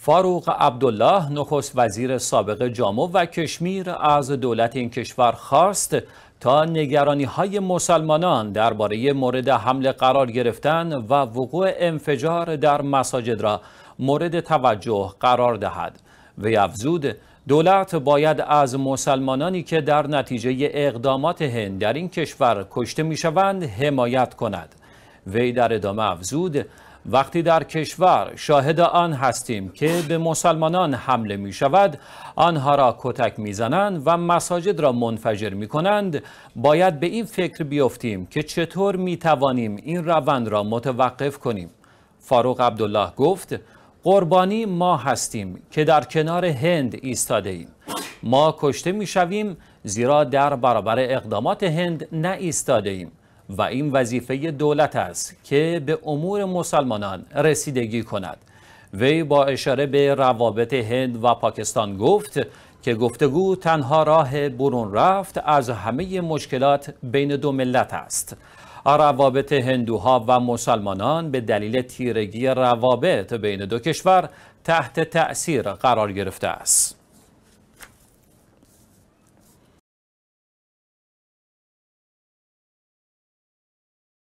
فاروق عبدالله نخست وزیر سابق جامو و کشمیر از دولت این کشور خواست تا نگرانی های مسلمانان درباره مورد حمله قرار گرفتن و وقوع انفجار در مساجد را مورد توجه قرار دهد و افزود دولت باید از مسلمانانی که در نتیجه اقدامات هند در این کشور کشته می شوند حمایت کند وی در ادامه افزود وقتی در کشور شاهد آن هستیم که به مسلمانان حمله می شود آنها را کتک می زنند و مساجد را منفجر می کنند باید به این فکر بیفتیم که چطور می توانیم این روند را متوقف کنیم فاروق عبدالله گفت قربانی ما هستیم که در کنار هند ایستاده ایم ما کشته می شویم زیرا در برابر اقدامات هند نه ایم و این وظیفه دولت است که به امور مسلمانان رسیدگی کند وی با اشاره به روابط هند و پاکستان گفت که گفتگو تنها راه برون رفت از همه مشکلات بین دو ملت است روابط هندوها و مسلمانان به دلیل تیرگی روابط بین دو کشور تحت تأثیر قرار گرفته است